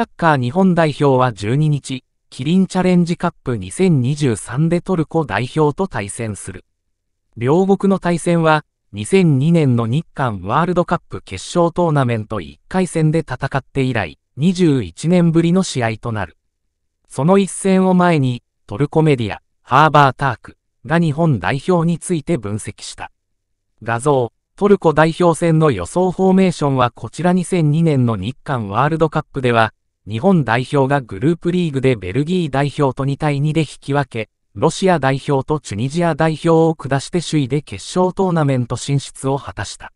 サッカー日本代表は12日、キリンチャレンジカップ2023でトルコ代表と対戦する。両国の対戦は、2002年の日韓ワールドカップ決勝トーナメント1回戦で戦って以来、21年ぶりの試合となる。その一戦を前に、トルコメディア、ハーバータークが日本代表について分析した。画像、トルコ代表戦の予想フォーメーションはこちら2002年の日韓ワールドカップでは、日本代表がグループリーグでベルギー代表と2対2で引き分け、ロシア代表とチュニジア代表を下して首位で決勝トーナメント進出を果たした。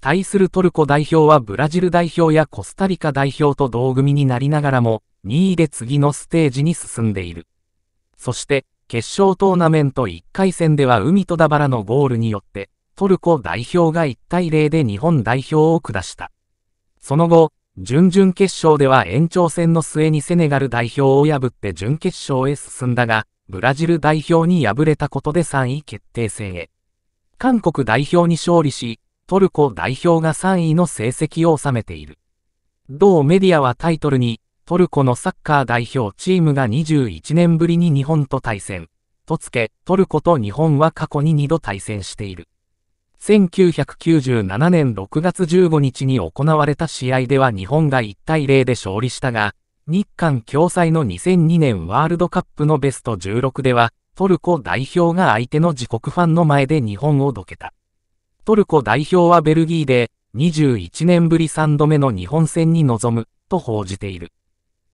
対するトルコ代表はブラジル代表やコスタリカ代表と同組になりながらも、2位で次のステージに進んでいる。そして、決勝トーナメント1回戦では海と田原のゴールによって、トルコ代表が1対0で日本代表を下した。その後、準々決勝では延長戦の末にセネガル代表を破って準決勝へ進んだが、ブラジル代表に敗れたことで3位決定戦へ。韓国代表に勝利し、トルコ代表が3位の成績を収めている。同メディアはタイトルに、トルコのサッカー代表チームが21年ぶりに日本と対戦。とつけ、トルコと日本は過去に2度対戦している。1997年6月15日に行われた試合では日本が1対0で勝利したが、日韓共催の2002年ワールドカップのベスト16では、トルコ代表が相手の自国ファンの前で日本をどけた。トルコ代表はベルギーで、21年ぶり3度目の日本戦に臨む、と報じている。